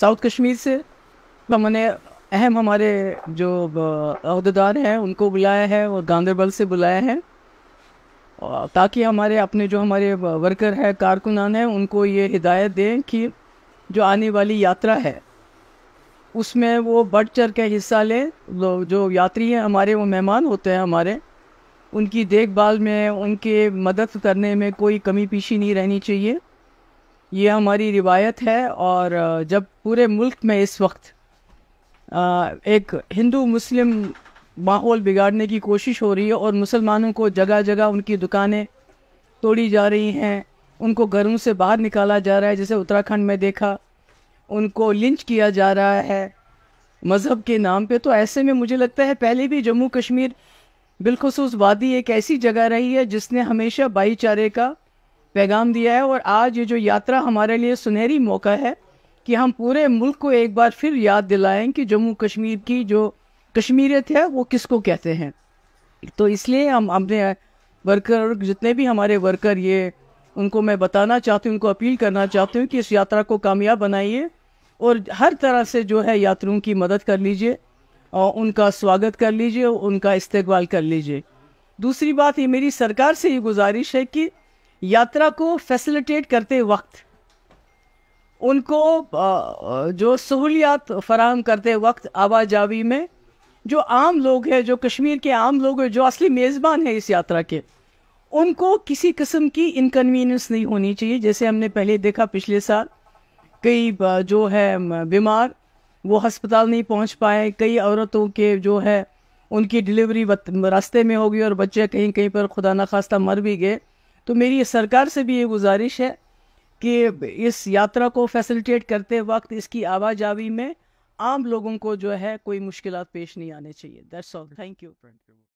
south Kashmir से मैंने अहम हमारे जो अहदेदार हैं उनको बुलाया है और गांधरबल से बुलाया है ताकि हमारे अपने जो हमारे वर्कर है कारकुनान हैं उनको ये हिदायत दें कि जो आने वाली यात्रा है उसमें वो बढ़ चढ़ के हिस्सा लें जो यात्री हैं हमारे वो मेहमान होते हैं हमारे उनकी देखभाल में उनके मदद करने में कोई कमी पीशी नहीं रहनी चाहिए ये हमारी रिवायत है और जब पूरे मुल्क में इस वक्त एक हिंदू मुस्लिम माहौल बिगाड़ने की कोशिश हो रही है और मुसलमानों को जगह जगह उनकी दुकानें तोड़ी जा रही हैं उनको घरों से बाहर निकाला जा रहा है जैसे उत्तराखंड में देखा उनको लिंच किया जा रहा है मज़हब के नाम पे तो ऐसे में मुझे लगता है पहले भी जम्मू कश्मीर बिलखसूस वादी एक ऐसी जगह रही है जिसने हमेशा भाईचारे का पैगाम दिया है और आज ये जो यात्रा हमारे लिए सुनहरी मौका है कि हम पूरे मुल्क को एक बार फिर याद दिलाएं कि जम्मू कश्मीर की जो कश्मीरियत है वो किसको कहते हैं तो इसलिए हम अपने वर्कर जितने भी हमारे वर्कर ये उनको मैं बताना चाहती हूँ उनको अपील करना चाहती हूँ कि इस यात्रा को कामयाब बनाइए और हर तरह से जो है यात्रियों की मदद कर लीजिए और उनका स्वागत कर लीजिए उनका इस्तेवाल कर लीजिए दूसरी बात ये मेरी सरकार से ये गुजारिश है कि यात्रा को फैसिलिटेट करते वक्त उनको जो सहूलियात फराहम करते वक्त आवाजावी में जो आम लोग हैं जो कश्मीर के आम लोग हैं जो असली मेज़बान हैं इस यात्रा के उनको किसी किस्म की इनकन्वीनियंस नहीं होनी चाहिए जैसे हमने पहले देखा पिछले साल कई जो है बीमार वो हस्पताल नहीं पहुंच पाए कई औरतों के जो है उनकी डिलीवरी रास्ते में हो गई और बच्चे कहीं कहीं पर खुदा न खास्ता मर भी गए तो मेरी सरकार से भी ये गुजारिश है कि इस यात्रा को फैसिलिटेट करते वक्त इसकी आवाजावी में आम लोगों को जो है कोई मुश्किल पेश नहीं आने चाहिए दैट्स ऑल थैंक यू